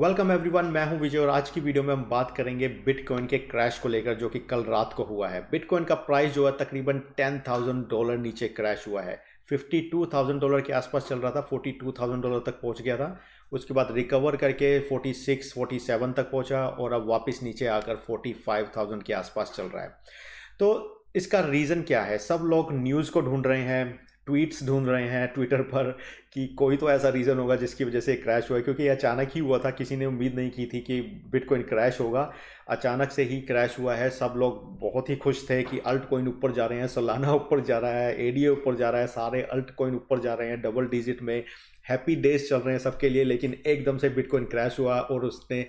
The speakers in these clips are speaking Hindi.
वेलकम एवरीवन मैं हूं विजय और आज की वीडियो में हम बात करेंगे बिटकॉइन के क्रैश को लेकर जो कि कल रात को हुआ है बिटकॉइन का प्राइस जो है तकरीबन 10,000 डॉलर नीचे क्रैश हुआ है 52,000 डॉलर के आसपास चल रहा था 42,000 डॉलर तक पहुंच गया था उसके बाद रिकवर करके 46, 47 तक पहुंचा और अब वापस नीचे आकर 45,000 के आसपास चल रहा है तो इसका रीज़न क्या है सब लोग न्यूज़ को ढूंढ रहे हैं ट्वीट्स ढूंढ रहे हैं ट्विटर पर कि कोई तो ऐसा रीज़न होगा जिसकी वजह से क्रैश हुआ क्योंकि अचानक ही हुआ था किसी ने उम्मीद नहीं की थी कि बिटकॉइन क्रैश होगा अचानक से ही क्रैश हुआ है सब लोग बहुत ही खुश थे कि अल्ट कॉइन ऊपर जा रहे हैं सोलाना ऊपर जा रहा है एडीए ऊपर जा रहा है सारे अल्ट कॉइन ऊपर जा रहे हैं डबल डिजिट में हैप्पी डेज चल रहे हैं सबके लिए लेकिन एकदम से बिटकॉइन क्रैश हुआ और उसने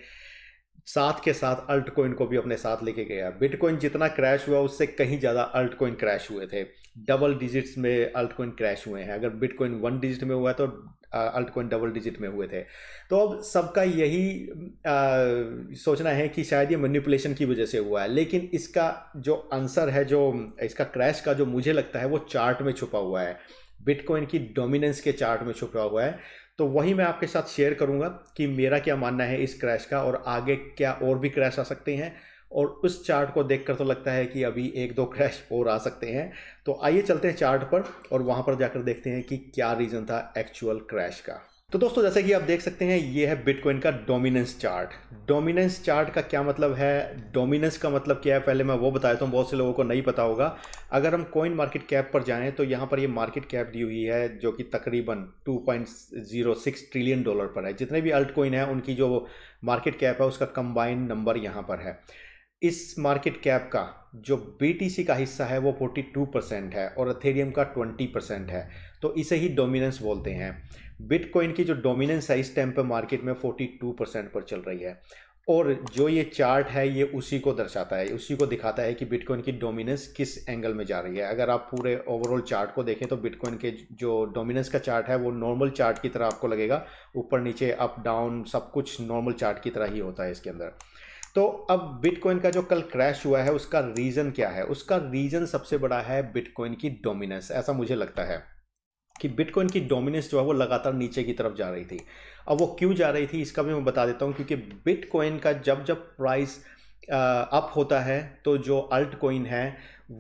साथ के साथ अल्ट कोइन को भी अपने साथ लेके गया बिटकॉइन जितना क्रैश हुआ उससे कहीं ज़्यादा अल्ट कोइन क्रैश हुए थे डबल डिजिट्स में अल्ट कोइन क्रैश हुए हैं अगर बिटकॉइन वन डिजिट में हुआ तो अल्ट कोइन डबल डिजिट में हुए थे तो अब सबका यही आ, सोचना है कि शायद ये मैनिपुलेशन की वजह से हुआ है लेकिन इसका जो आंसर है जो इसका क्रैश का जो मुझे लगता है वो चार्ट में छुपा हुआ है बिटकॉइन की डोमिनेंस के चार्ट में छुपा हुआ है तो वही मैं आपके साथ शेयर करूंगा कि मेरा क्या मानना है इस क्रैश का और आगे क्या और भी क्रैश आ सकते हैं और उस चार्ट को देखकर तो लगता है कि अभी एक दो क्रैश और आ सकते हैं तो आइए चलते हैं चार्ट पर और वहाँ पर जाकर देखते हैं कि क्या रीज़न था एक्चुअल क्रैश का तो दोस्तों जैसे कि आप देख सकते हैं ये है बिटकॉइन का डोमिनेंस चार्ट डोमिनेंस चार्ट का क्या मतलब है डोमिनेंस का मतलब क्या है पहले मैं वो बता देता हूँ बहुत से लोगों को नहीं पता होगा अगर हम कॉइन मार्केट कैप पर जाएं तो यहाँ पर ये मार्केट कैप दी हुई है जो कि तकरीबन 2.06 ट्रिलियन डॉलर पर है जितने भी अल्ट कोइन है उनकी जो मार्केट कैप है उसका कंबाइन नंबर यहाँ पर है इस मार्केट कैप का जो बी का हिस्सा है वो फोर्टी परसेंट है और अथेरियम का ट्वेंटी परसेंट है तो इसे ही डोमिनेंस बोलते हैं बिटकॉइन की जो डोमिनेंस है इस टाइम पर मार्केट में 42 परसेंट पर चल रही है और जो ये चार्ट है ये उसी को दर्शाता है उसी को दिखाता है कि बिटकॉइन की डोमिनेंस किस एंगल में जा रही है अगर आप पूरे ओवरऑल चार्ट को देखें तो बिटकॉइन के जो डोमिनेंस का चार्ट है वो नॉर्मल चार्ट की तरह आपको लगेगा ऊपर नीचे अप डाउन सब कुछ नॉर्मल चार्ट की तरह ही होता है इसके अंदर तो अब बिटकॉइन का जो कल क्रैश हुआ है उसका रीज़न क्या है उसका रीज़न सबसे बड़ा है बिटकॉइन की डोमिनेंस ऐसा मुझे लगता है कि बिटकॉइन की डोमिनेंस जो है वो लगातार नीचे की तरफ जा रही थी अब वो क्यों जा रही थी इसका भी मैं बता देता हूँ क्योंकि बिटकॉइन का जब जब प्राइस अप होता है तो जो अल्ट कोइन है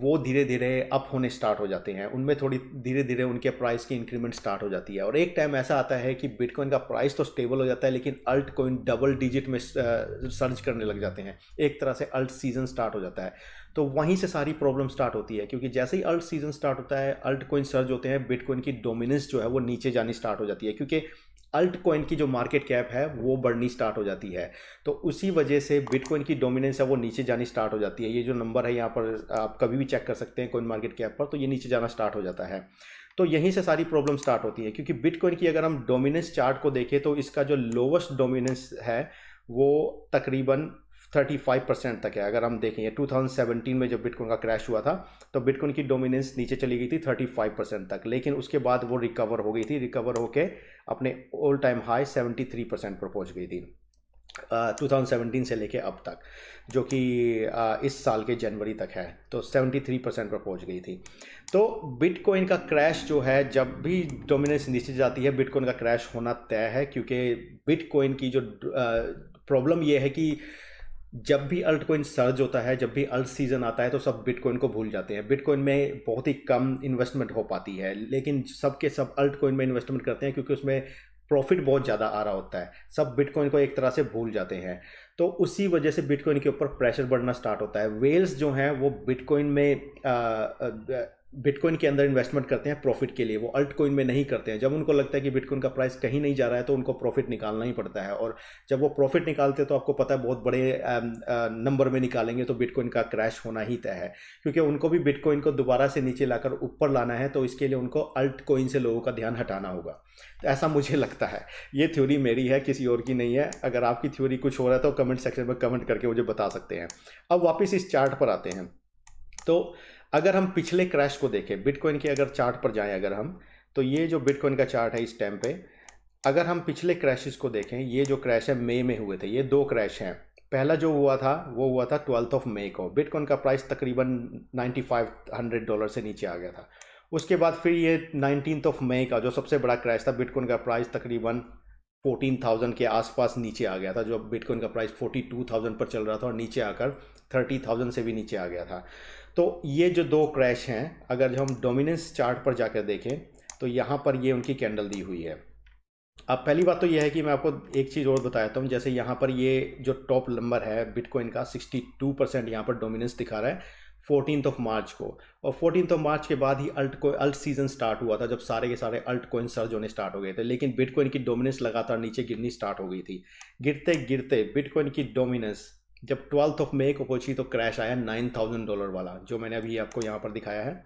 वो धीरे धीरे अप होने स्टार्ट हो जाते हैं उनमें थोड़ी धीरे धीरे उनके प्राइस की इंक्रीमेंट स्टार्ट हो जाती है और एक टाइम ऐसा आता है कि बिटकॉइन का प्राइस तो स्टेबल हो जाता है लेकिन अल्ट कोइन डबल डिजिट में सर्च करने लग जाते हैं एक तरह से अल्ट सीजन स्टार्ट हो जाता है तो वहीं से सारी प्रॉब्लम स्टार्ट होती है क्योंकि जैसे ही अल्ट सीजन स्टार्ट होता है अल्ट कोइन सर्ज होते हैं बिटकॉइन की डोमिनेंस जो है वो नीचे जानी स्टार्ट हो जाती है क्योंकि अल्ट कॉइन की जो मार्केट कैप है वो बढ़नी स्टार्ट हो जाती है तो उसी वजह से बिटकॉइन की डोमिनेंस है वो नीचे जानी स्टार्ट हो जाती है ये जो नंबर है यहाँ पर आप कभी भी चेक कर सकते हैं कॉइन मार्केट कैप पर तो ये नीचे जाना स्टार्ट हो जाता है तो यहीं से सारी प्रॉब्लम स्टार्ट होती है क्योंकि बिटकॉइन की अगर हम डोमिनेंस चार्ट को देखें तो इसका जो लोवेस्ट डोमिनेंस है वो तकरीबन 35 परसेंट तक है अगर हम देखें 2017 में जब बिटकॉइन का क्रैश हुआ था तो बिटकॉइन की डोमिनेंस नीचे चली गई थी 35 परसेंट तक लेकिन उसके बाद वो रिकवर हो गई थी रिकवर होके अपने ऑल टाइम हाई 73 परसेंट पर पहुँच गई थी Uh, 2017 से लेके अब तक जो कि uh, इस साल के जनवरी तक है तो 73 परसेंट पर पहुँच गई थी तो बिटकॉइन का क्रैश जो है जब भी डोमिनेंस नीचे जाती है बिटकॉइन का क्रैश होना तय है क्योंकि बिटकॉइन की जो प्रॉब्लम uh, ये है कि जब भी अल्ट कोइन सर्ज होता है जब भी अल्ट सीजन आता है तो सब बिटकॉइन को भूल जाते हैं बिटकॉइन में बहुत ही कम इन्वेस्टमेंट हो पाती है लेकिन सब के सब अल्ट कोइन में इन्वेस्टमेंट करते हैं क्योंकि उसमें प्रॉफिट बहुत ज़्यादा आ रहा होता है सब बिटकॉइन को एक तरह से भूल जाते हैं तो उसी वजह से बिटकॉइन के ऊपर प्रेशर बढ़ना स्टार्ट होता है वेल्स जो हैं वो बिटकॉइन में आ, आ, बिटकॉइन के अंदर इन्वेस्टमेंट करते हैं प्रॉफिट के लिए वो अल्ट कोइन में नहीं करते हैं जब उनको लगता है कि बिटकॉइन का प्राइस कहीं नहीं जा रहा है तो उनको प्रॉफिट निकालना ही पड़ता है और जब वो प्रॉफिट निकालते हैं तो आपको पता है बहुत बड़े नंबर में निकालेंगे तो बिटकॉइन का क्रैश होना ही तय है क्योंकि उनको भी बिटकॉइन को दोबारा से नीचे लाकर ऊपर लाना है तो इसके लिए उनको अल्ट कोइन से लोगों का ध्यान हटाना होगा तो ऐसा मुझे लगता है ये थ्योरी मेरी है किसी और की नहीं है अगर आपकी थ्योरी कुछ हो रहा है तो कमेंट सेक्शन में कमेंट करके मुझे बता सकते हैं अब वापस इस चार्ट पर आते हैं तो अगर हम पिछले क्रैश को देखें बिटकॉइन के अगर चार्ट पर जाएं अगर हम तो ये जो बिटकॉइन का चार्ट है इस टाइम पे अगर हम पिछले क्रैशेस को देखें ये जो क्रैश है मई में हुए थे ये दो क्रैश हैं पहला जो हुआ था वो हुआ था ट्वेल्थ ऑफ मई को बिटकॉइन का प्राइस तकरीबन हंड्रेड डॉलर से नीचे आ गया था उसके बाद फिर ये नाइनटीन ऑफ मई का जो सबसे बड़ा क्रैश था बिटकॉइन का प्राइस तकरीबन फोर्टीन थाउजेंड के आसपास नीचे आ गया था जो अब बिटकॉइन का प्राइस फोर्टी टू थाउजेंड पर चल रहा था और नीचे आकर थर्टी थाउजेंड से भी नीचे आ गया था तो ये जो दो क्रैश हैं अगर जो हम डोमिनेंस चार्ट पर जाकर देखें तो यहाँ पर ये उनकी कैंडल दी हुई है अब पहली बात तो यह है कि मैं आपको एक चीज़ और बताया हूँ जैसे यहाँ पर ये जो टॉप नंबर है बिटकॉइन का सिक्सटी टू परसेंट यहाँ पर डोमिनेंस दिखा रहा है फोर्टीन ऑफ मार्च को और फोर्टीन ऑफ मार्च के बाद ही अल्ट को अल्ट सीजन स्टार्ट हुआ था जब सारे के सारे अल्ट कोइन सर्ज होने स्टार्ट हो गए थे लेकिन बिटकॉइन की डोमिनेंस लगातार नीचे गिरनी स्टार्ट हो गई थी गिरते गिरते बिटकॉइन की डोमिनेंस जब ट्वेल्थ ऑफ मे को पहुंची तो क्रैश आया नाइन थाउजेंड डॉलर वाला जो मैंने अभी आपको यहाँ पर दिखाया है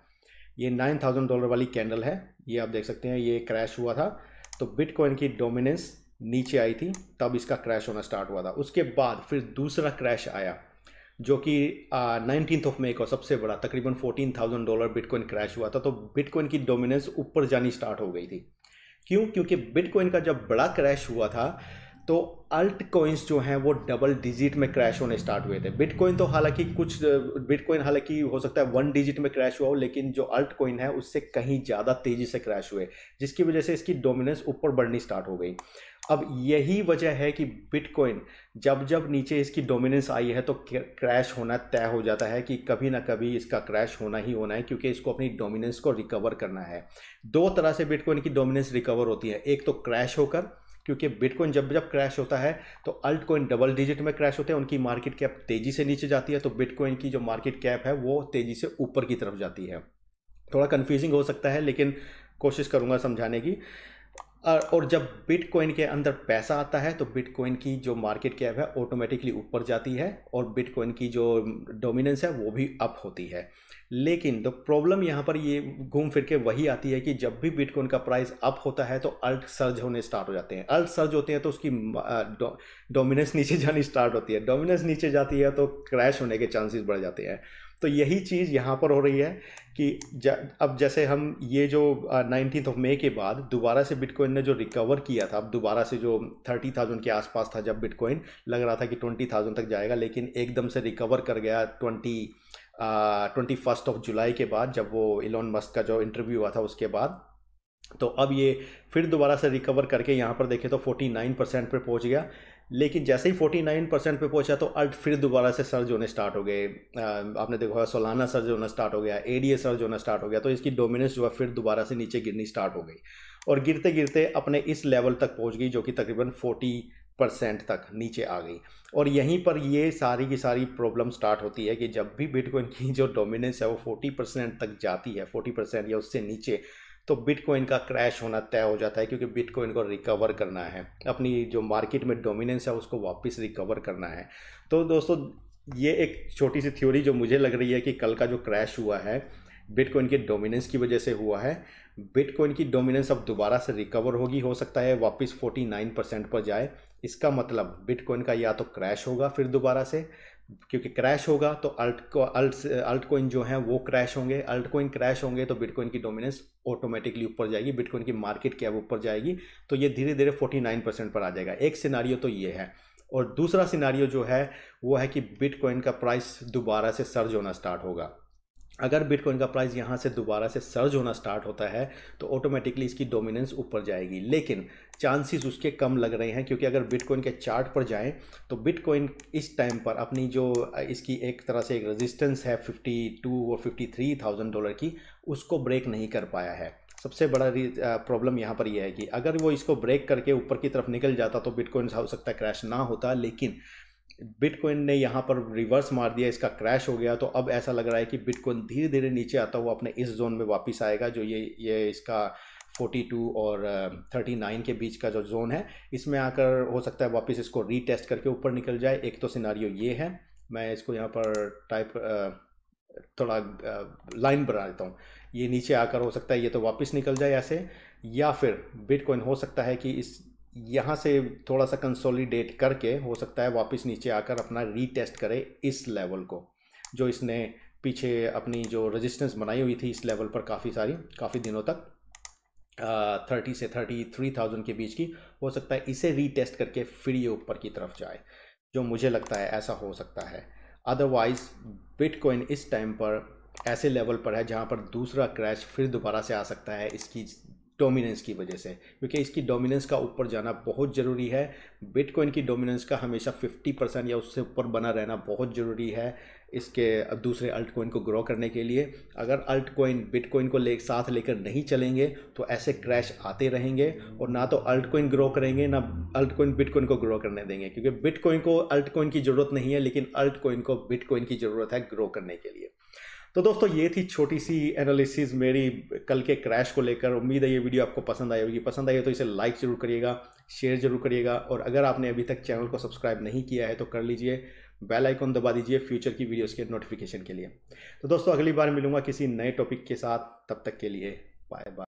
ये नाइन थाउजेंड डॉलर वाली कैंडल है ये आप देख सकते हैं ये क्रैश हुआ था तो बिटकॉइन की डोमिनेंस नीचे आई थी तब इसका क्रैश होना स्टार्ट हुआ था उसके बाद फिर दूसरा क्रैश आया जो कि नाइनटीन ऑफ मे को सबसे बड़ा तकरीबन fourteen thousand dollar bitcoin crash हुआ था तो बिटकॉइन की डोमिनेंस ऊपर जानी स्टार्ट हो गई थी क्यों क्योंकि बिटकॉइन का जब बड़ा क्रैश हुआ था तो अल्ट कोइंस जो हैं वो डबल डिजिट में क्रैश होने स्टार्ट हुए थे बिटकॉइन तो हालांकि कुछ बिटकॉइन हालांकि हो सकता है वन डिजिट में क्रैश हुआ हो लेकिन जो अल्ट कोइन है उससे कहीं ज़्यादा तेज़ी से क्रैश हुए जिसकी वजह से इसकी डोमिनेंस ऊपर बढ़नी स्टार्ट हो गई अब यही वजह है कि बिटकॉइन जब जब नीचे इसकी डोमिनेंस आई है तो क्रैश होना तय हो जाता है कि कभी ना कभी इसका क्रैश होना ही होना है क्योंकि इसको अपनी डोमिनेंस को रिकवर करना है दो तरह से बिटकॉइन की डोमिनेंस रिकवर होती है एक तो क्रैश होकर क्योंकि बिटकॉइन जब जब क्रैश होता है तो अल्ट कोइन डबल डिजिट में क्रैश होते हैं उनकी मार्केट कैप तेज़ी से नीचे जाती है तो बिटकॉइन की जो मार्केट कैप है वो तेज़ी से ऊपर की तरफ जाती है थोड़ा कन्फ्यूजिंग हो सकता है लेकिन कोशिश करूँगा समझाने की और जब बिटकॉइन के अंदर पैसा आता है तो बिटकॉइन की जो मार्केट कैप है ऑटोमेटिकली ऊपर जाती है और बिटकॉइन की जो डोमिनेंस है वो भी अप होती है लेकिन द प्रॉब्लम यहाँ पर ये घूम फिर के वही आती है कि जब भी बिटकॉइन का प्राइस अप होता है तो अल्ट सर्ज होने स्टार्ट हो जाते हैं अल्ट सर्ज होते हैं तो उसकी डोमिनेंस नीचे जानी स्टार्ट होती है डोमिनेंस नीचे जाती है तो क्रैश होने के चांसेस बढ़ जाते हैं तो यही चीज़ यहाँ पर हो रही है कि अब जैसे हम ये जो नाइनटीन ऑफ मे के बाद दोबारा से बिटकॉइन ने जो रिकवर किया था अब दोबारा से जो थर्टी थाउजेंड के आसपास था जब बिटकॉइन लग रहा था कि ट्वेंटी थाउजेंड तक जाएगा लेकिन एकदम से रिकवर कर गया twenty twenty first of July के बाद जब वो इलोन मस्क का जो इंटरव्यू हुआ था उसके बाद तो अब ये फिर दोबारा से रिकवर करके यहाँ पर देखें तो 49 परसेंट पर पहुँच गया लेकिन जैसे ही 49 परसेंट पर पहुँचा तो अल्ट फिर दोबारा से सर्ज होने स्टार्ट हो गए आपने देखा होगा सोलाना सर्ज होना स्टार्ट हो गया ए डी सर्ज होना स्टार्ट हो गया तो इसकी डोमिनेंस जो है फिर दोबारा से नीचे गिरनी स्टार्ट हो गई और गिरते गिरते अपने इस लेवल तक पहुँच गई जो कि तकरीबन फोर्टी परसेंट तक नीचे आ गई और यहीं पर ये सारी की सारी प्रॉब्लम स्टार्ट होती है कि जब भी बिटकॉइन की जो डोमिनेंस है वो फोर्टी परसेंट तक जाती है फोर्टी परसेंट या उससे नीचे तो बिटकॉइन का क्रैश होना तय हो जाता है क्योंकि बिटकॉइन को रिकवर करना है अपनी जो मार्केट में डोमिनेंस है उसको वापस रिकवर करना है तो दोस्तों ये एक छोटी सी थ्योरी जो मुझे लग रही है कि कल का जो क्रैश हुआ है बिटकॉइन के डोमिनेंस की वजह से हुआ है बिटकॉइन की डोमिनेंस अब दोबारा से रिकवर होगी हो सकता है वापस 49 परसेंट पर जाए इसका मतलब बिटकॉइन का या तो क्रैश होगा फिर दोबारा से क्योंकि क्रैश होगा तो अल्ट को अल्ट अल्ट कोइन जो तो है वो क्रैश होंगे अल्ट कोइन क्रैश होंगे तो बिटकॉइन की डोमिनेंस ऑटोमेटिकली ऊपर जाएगी बिटकॉइन की मार्केट कैप ऊपर जाएगी तो ये धीरे धीरे 49 परसेंट पर आ जाएगा एक सिनारियो तो ये है और दूसरा सिनारियो जो है वो है कि बिटकॉइन का प्राइस दोबारा से सर्ज होना स्टार्ट होगा अगर बिटकॉइन का प्राइस यहाँ से दोबारा से सर्ज होना स्टार्ट होता है तो ऑटोमेटिकली इसकी डोमिनेंस ऊपर जाएगी लेकिन चांसेस उसके कम लग रहे हैं क्योंकि अगर बिटकॉइन के चार्ट पर जाएं तो बिटकॉइन इस टाइम पर अपनी जो इसकी एक तरह से एक रेजिस्टेंस है 52 और 53,000 डॉलर की उसको ब्रेक नहीं कर पाया है सबसे बड़ा प्रॉब्लम यहाँ पर यह है कि अगर वो इसको ब्रेक करके ऊपर की तरफ निकल जाता तो बिटकॉइन हो सकता है क्रैश ना होता लेकिन बिटकॉइन ने यहाँ पर रिवर्स मार दिया इसका क्रैश हो गया तो अब ऐसा लग रहा है कि बिटकॉइन धीरे धीरे नीचे आता हुआ अपने इस जोन में वापस आएगा जो ये ये इसका 42 और 39 के बीच का जो जोन है इसमें आकर हो सकता है वापस इसको रीटेस्ट करके ऊपर निकल जाए एक तो सिनारियो ये है मैं इसको यहाँ पर टाइप थोड़ा लाइन बना देता हूँ ये नीचे आकर हो सकता है ये तो वापस निकल जाए ऐसे या फिर बिटकॉइन हो सकता है कि इस यहाँ से थोड़ा सा कंसोलिडेट करके हो सकता है वापस नीचे आकर अपना रीटेस्ट करे इस लेवल को जो इसने पीछे अपनी जो रेजिस्टेंस बनाई हुई थी इस लेवल पर काफ़ी सारी काफ़ी दिनों तक थर्टी से थर्टी थ्री थाउजेंड के बीच की हो सकता है इसे रीटेस्ट करके फिर ये ऊपर की तरफ जाए जो मुझे लगता है ऐसा हो सकता है अदरवाइज़ बिटकॉइन इस टाइम पर ऐसे लेवल पर है जहाँ पर दूसरा क्रैश फिर दोबारा से आ सकता है इसकी डोमिनेंस की वजह से क्योंकि इसकी डोमिनेंस का ऊपर जाना बहुत ज़रूरी है बिटकॉइन की डोमिनेंस का हमेशा 50 परसेंट या उससे ऊपर बना रहना बहुत ज़रूरी है इसके दूसरे अल्ट कोइन को ग्रो करने के लिए अगर अल्ट कोइन बिटकॉइन को ले साथ लेकर नहीं चलेंगे तो ऐसे क्रैश आते रहेंगे और ना तो अल्ट कोइन ग्रो करेंगे ना अल्ट कोइन बिटकॉइन को ग्रो करने देंगे क्योंकि बिटकॉइन को अल्ट कोइन की ज़रूरत नहीं है लेकिन अल्ट कोइन को बिटकॉइन की ज़रूरत है ग्रो करने के लिए तो दोस्तों ये थी छोटी सी एनालिसिस मेरी कल के क्रैश को लेकर उम्मीद है ये वीडियो आपको पसंद आई होगी पसंद आई हो तो इसे लाइक ज़रूर करिएगा शेयर ज़रूर करिएगा और अगर आपने अभी तक चैनल को सब्सक्राइब नहीं किया है तो कर लीजिए बेल आइकॉन दबा दीजिए फ्यूचर की वीडियोस के नोटिफिकेशन के लिए तो दोस्तों अगली बार मिलूंगा किसी नए टॉपिक के साथ तब तक के लिए बाय बाय